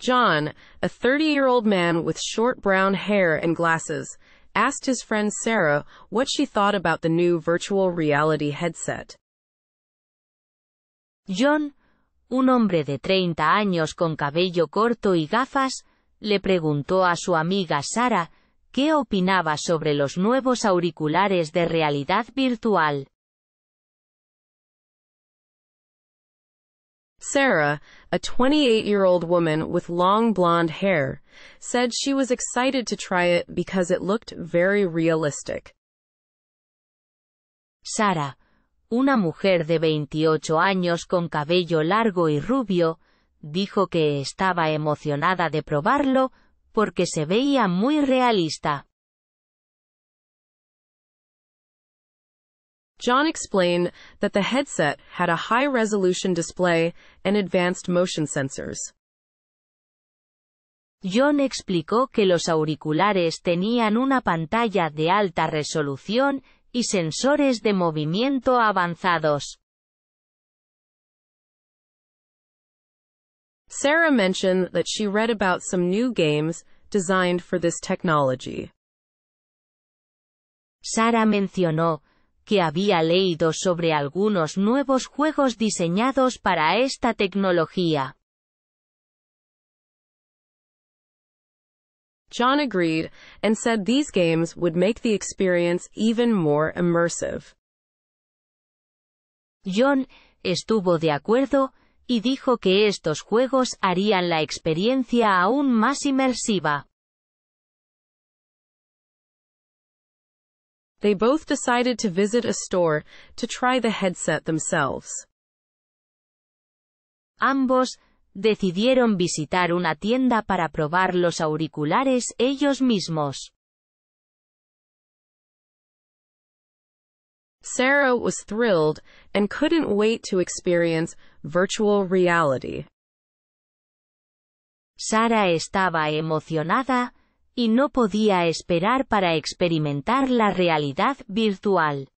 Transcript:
John, a 30-year-old man with short brown hair and glasses, asked his friend Sarah what she thought about the new virtual reality headset. John, un hombre de 30 años con cabello corto y gafas, le preguntó a su amiga Sara qué opinaba sobre los nuevos auriculares de realidad virtual. Sarah, a 28-year-old woman with long blonde hair, said she was excited to try it because it looked very realistic. Sarah, una mujer de 28 años con cabello largo y rubio, dijo que estaba emocionada de probarlo porque se veía muy realista. John explained that the headset had a high resolution display and advanced motion sensors. John explicó que los auriculares tenían una pantalla de alta resolución y sensores de movimiento avanzados. Sarah mentioned that she read about some new games designed for this technology. Sarah mencionó que había leído sobre algunos nuevos juegos diseñados para esta tecnología. John agreed these games would make the experience even more immersive. John estuvo de acuerdo y dijo que estos juegos harían la experiencia aún más inmersiva. They both decided to visit a store to try the headset themselves. Ambos decidieron visitar una tienda para probar los auriculares ellos mismos. Sarah was thrilled and couldn't wait to experience virtual reality. Sara estaba emocionada y no podía esperar para experimentar la realidad virtual.